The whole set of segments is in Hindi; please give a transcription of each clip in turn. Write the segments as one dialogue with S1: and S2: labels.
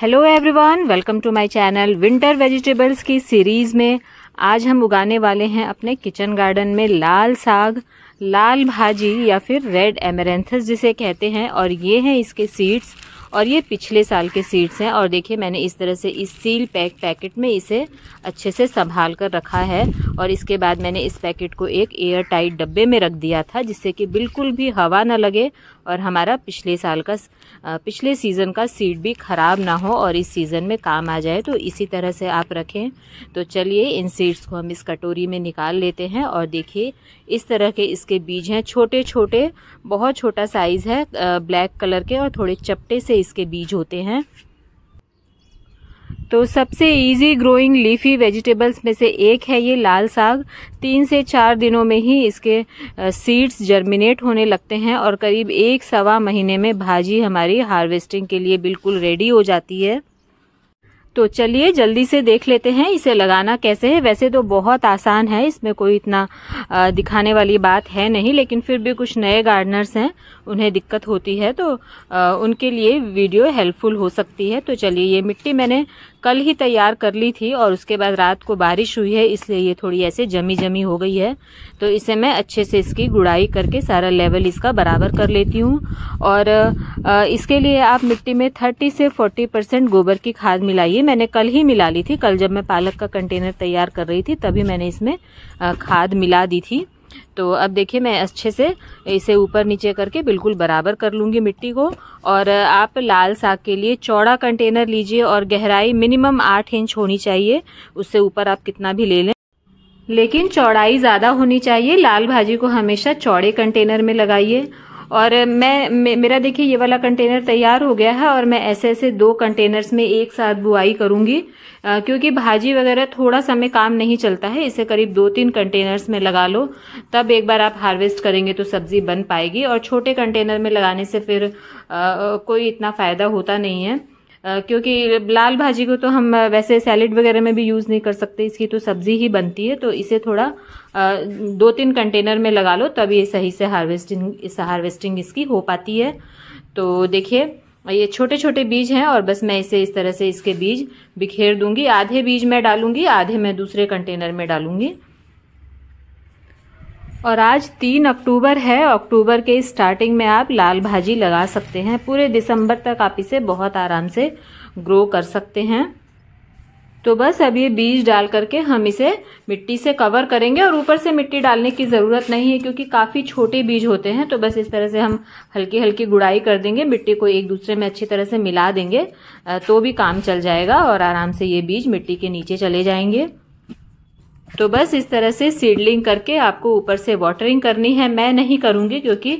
S1: hello everyone welcome to my channel winter vegetables की सीरीज़ में आज हम उगाने वाले हैं अपने किचन गार्डन में लाल साग लाल भाजी या फिर रेड एमरेंथस जिसे कहते हैं और ये हैं इसके सीड्स और ये पिछले साल के सीड्स हैं और देखिए मैंने इस तरह से इस सील पैक पैकेट में इसे अच्छे से संभाल कर रखा है और इसके बाद मैंने इस पैकेट को एक एयर टाइट डब्बे में रख दिया था जिससे कि बिल्कुल भी हवा ना लगे और हमारा पिछले साल का पिछले सीज़न का सीड भी ख़राब ना हो और इस सीज़न में काम आ जाए तो इसी तरह से आप रखें तो चलिए इन सीड्स को हम इस कटोरी में निकाल लेते हैं और देखिए इस तरह के इसके बीज हैं छोटे छोटे बहुत छोटा साइज़ है ब्लैक कलर के और थोड़े चपटे से इसके बीज होते हैं तो सबसे इजी ग्रोइंग लीफी वेजिटेबल्स में से एक है ये लाल साग तीन से चार दिनों में ही इसके सीड्स जर्मिनेट होने लगते हैं और करीब एक सवा महीने में भाजी हमारी हार्वेस्टिंग के लिए बिल्कुल रेडी हो जाती है तो चलिए जल्दी से देख लेते हैं इसे लगाना कैसे है वैसे तो बहुत आसान है इसमें कोई इतना दिखाने वाली बात है नहीं लेकिन फिर भी कुछ नए गार्डनर्स हैं उन्हें दिक्कत होती है तो उनके लिए वीडियो हेल्पफुल हो सकती है तो चलिए ये मिट्टी मैंने कल ही तैयार कर ली थी और उसके बाद रात को बारिश हुई है इसलिए ये थोड़ी ऐसे जमी जमी हो गई है तो इसे मैं अच्छे से इसकी गुड़ाई करके सारा लेवल इसका बराबर कर लेती हूँ और इसके लिए आप मिट्टी में थर्टी से फोर्टी परसेंट गोबर की खाद मिलाइए मैंने कल ही मिला ली थी कल जब मैं पालक का कंटेनर तैयार कर रही थी तभी मैंने इसमें खाद मिला दी थी तो अब देखिए मैं अच्छे से इसे ऊपर नीचे करके बिल्कुल बराबर कर लूँगी मिट्टी को और आप लाल साग के लिए चौड़ा कंटेनर लीजिए और गहराई मिनिमम आठ इंच होनी चाहिए उससे ऊपर आप कितना भी ले लें लेकिन चौड़ाई ज़्यादा होनी चाहिए लाल भाजी को हमेशा चौड़े कंटेनर में लगाइए और मैं मे, मेरा देखिए ये वाला कंटेनर तैयार हो गया है और मैं ऐसे ऐसे दो कंटेनर्स में एक साथ बुआई करूंगी आ, क्योंकि भाजी वगैरह थोड़ा सा में काम नहीं चलता है इसे करीब दो तीन कंटेनर्स में लगा लो तब एक बार आप हार्वेस्ट करेंगे तो सब्जी बन पाएगी और छोटे कंटेनर में लगाने से फिर आ, कोई इतना फ़ायदा होता नहीं है क्योंकि लाल भाजी को तो हम वैसे सैलेड वगैरह में भी यूज़ नहीं कर सकते इसकी तो सब्ज़ी ही बनती है तो इसे थोड़ा दो तीन कंटेनर में लगा लो तब ये सही से हार्वेस्टिंग इस हार्वेस्टिंग इसकी हो पाती है तो देखिए ये छोटे छोटे बीज हैं और बस मैं इसे इस तरह से इसके बीज बिखेर दूंगी आधे बीज मैं डालूंगी आधे मैं दूसरे कंटेनर में डालूंगी और आज तीन अक्टूबर है अक्टूबर के स्टार्टिंग में आप लाल भाजी लगा सकते हैं पूरे दिसंबर तक आप इसे बहुत आराम से ग्रो कर सकते हैं तो बस अब ये बीज डाल करके हम इसे मिट्टी से कवर करेंगे और ऊपर से मिट्टी डालने की ज़रूरत नहीं है क्योंकि काफ़ी छोटे बीज होते हैं तो बस इस तरह से हम हल्की हल्की गुड़ाई कर देंगे मिट्टी को एक दूसरे में अच्छी तरह से मिला देंगे तो भी काम चल जाएगा और आराम से ये बीज मिट्टी के नीचे चले जाएंगे तो बस इस तरह से सीडलिंग करके आपको ऊपर से वाटरिंग करनी है मैं नहीं करूंगी क्योंकि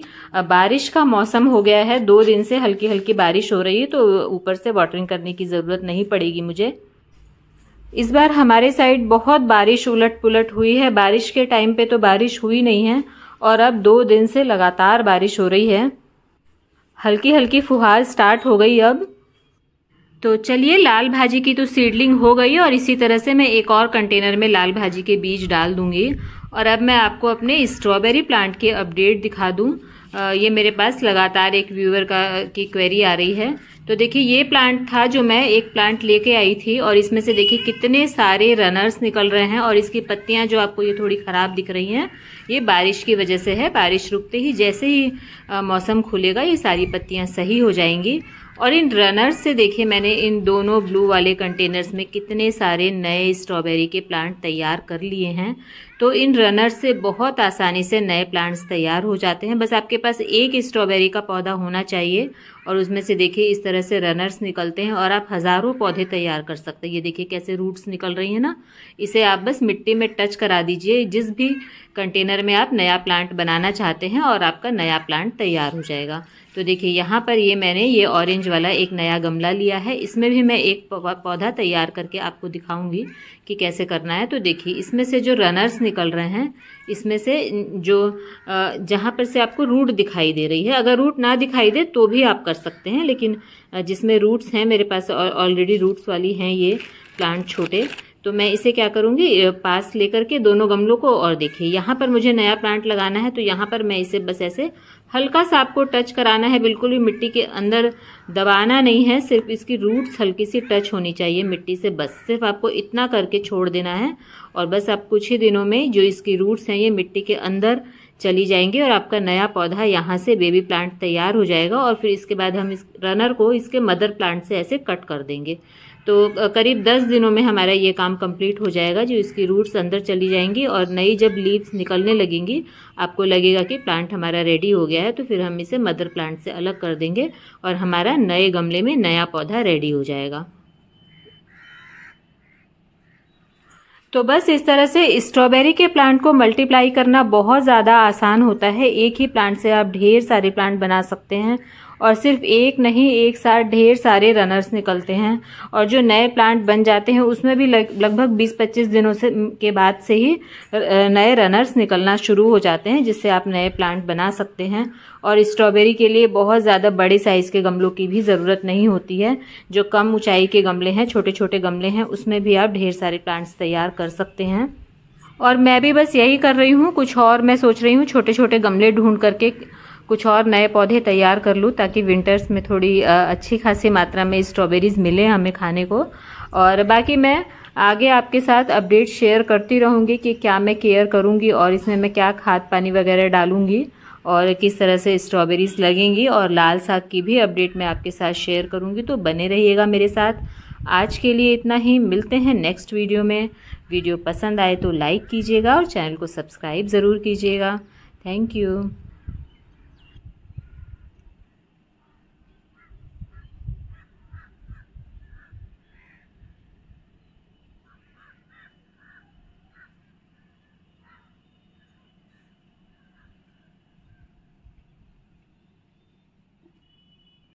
S1: बारिश का मौसम हो गया है दो दिन से हल्की हल्की बारिश हो रही है तो ऊपर से वाटरिंग करने की ज़रूरत नहीं पड़ेगी मुझे इस बार हमारे साइड बहुत बारिश उलट पुलट हुई है बारिश के टाइम पे तो बारिश हुई नहीं है और अब दो दिन से लगातार बारिश हो रही है हल्की हल्की फुहार स्टार्ट हो गई अब तो चलिए लाल भाजी की तो सीडलिंग हो गई और इसी तरह से मैं एक और कंटेनर में लाल भाजी के बीज डाल दूंगी और अब मैं आपको अपने स्ट्रॉबेरी प्लांट के अपडेट दिखा दूं ये मेरे पास लगातार एक व्यूअर का की क्वेरी आ रही है तो देखिए ये प्लांट था जो मैं एक प्लांट लेके आई थी और इसमें से देखिए कितने सारे रनर्स निकल रहे हैं और इसकी पत्तियां जो आपको ये थोड़ी ख़राब दिख रही हैं ये बारिश की वजह से है बारिश रुकते ही जैसे ही मौसम खुलेगा ये सारी पत्तियां सही हो जाएंगी और इन रनर्स से देखिए मैंने इन दोनों ब्लू वाले कंटेनर्स में कितने सारे नए स्ट्रॉबेरी के प्लांट तैयार कर लिए हैं तो इन रनर से बहुत आसानी से नए प्लांट्स तैयार हो जाते हैं बस आपके पास एक स्ट्रॉबेरी का पौधा होना चाहिए और उसमें से देखिए इस तरह से रनर्स निकलते हैं और आप हज़ारों पौधे तैयार कर सकते हैं ये देखिए कैसे रूट्स निकल रही हैं ना इसे आप बस मिट्टी में टच करा दीजिए जिस भी कंटेनर में आप नया प्लांट बनाना चाहते हैं और आपका नया प्लांट तैयार हो जाएगा तो देखिए यहाँ पर ये मैंने ये ऑरेंज वाला एक नया गमला लिया है इसमें भी मैं एक पौधा तैयार करके आपको दिखाऊंगी कि कैसे करना है तो देखिए इसमें से जो रनर्स निकल रहे हैं इसमें से जो जहाँ पर से आपको रूट दिखाई दे रही है अगर रूट ना दिखाई दे तो भी आप कर सकते हैं लेकिन जिसमें रूट्स हैं मेरे पास ऑलरेडी रूट्स वाली हैं ये प्लांट छोटे तो मैं इसे क्या करूंगी पास लेकर के दोनों गमलों को और देखिए यहाँ पर मुझे नया प्लांट लगाना है तो यहाँ पर मैं इसे बस ऐसे हल्का सा आपको टच कराना है बिल्कुल भी मिट्टी के अंदर दबाना नहीं है सिर्फ इसकी रूट्स हल्की सी टच होनी चाहिए मिट्टी से बस सिर्फ आपको इतना करके छोड़ देना है और बस आप कुछ ही दिनों में जो इसकी रूट्स हैं ये मिट्टी के अंदर चली जाएंगे और आपका नया पौधा यहाँ से बेबी प्लांट तैयार हो जाएगा और फिर इसके बाद हम इस रनर को इसके मदर प्लांट से ऐसे कट कर देंगे तो करीब दस दिनों में हमारा ये काम कंप्लीट हो जाएगा जो इसकी रूट्स अंदर चली जाएंगी और नई जब लीव्स निकलने लगेंगी आपको लगेगा कि प्लांट हमारा रेडी हो गया है तो फिर हम इसे मदर प्लांट से अलग कर देंगे और हमारा नए गमले में नया पौधा रेडी हो जाएगा तो बस इस तरह से स्ट्रॉबेरी के प्लांट को मल्टीप्लाई करना बहुत ज़्यादा आसान होता है एक ही प्लांट से आप ढेर सारे प्लांट बना सकते हैं और सिर्फ एक नहीं एक साथ ढेर सारे रनर्स निकलते हैं और जो नए प्लांट बन जाते हैं उसमें भी लगभग 20-25 दिनों से के बाद से ही नए रनर्स निकलना शुरू हो जाते हैं जिससे आप नए प्लांट बना सकते हैं और स्ट्रॉबेरी के लिए बहुत ज़्यादा बड़े साइज़ के गमलों की भी ज़रूरत नहीं होती है जो कम ऊंचाई के गमले हैं छोटे छोटे गमले हैं उसमें भी आप ढेर सारे प्लांट्स तैयार कर सकते हैं और मैं भी बस यही कर रही हूँ कुछ और मैं सोच रही हूँ छोटे छोटे गमले ढूंढ करके कुछ और नए पौधे तैयार कर लूँ ताकि विंटर्स में थोड़ी अच्छी खासी मात्रा में स्ट्रॉबेरीज़ मिले हमें खाने को और बाकी मैं आगे आपके साथ अपडेट शेयर करती रहूँगी कि क्या मैं केयर करूँगी और इसमें मैं क्या खाद पानी वगैरह डालूँगी और किस तरह से स्ट्रॉबेरीज लगेंगी और लाल साग की भी अपडेट मैं आपके साथ शेयर करूँगी तो बने रहिएगा मेरे साथ आज के लिए इतना ही मिलते हैं नेक्स्ट वीडियो में वीडियो पसंद आए तो लाइक कीजिएगा और चैनल को सब्सक्राइब ज़रूर कीजिएगा थैंक यू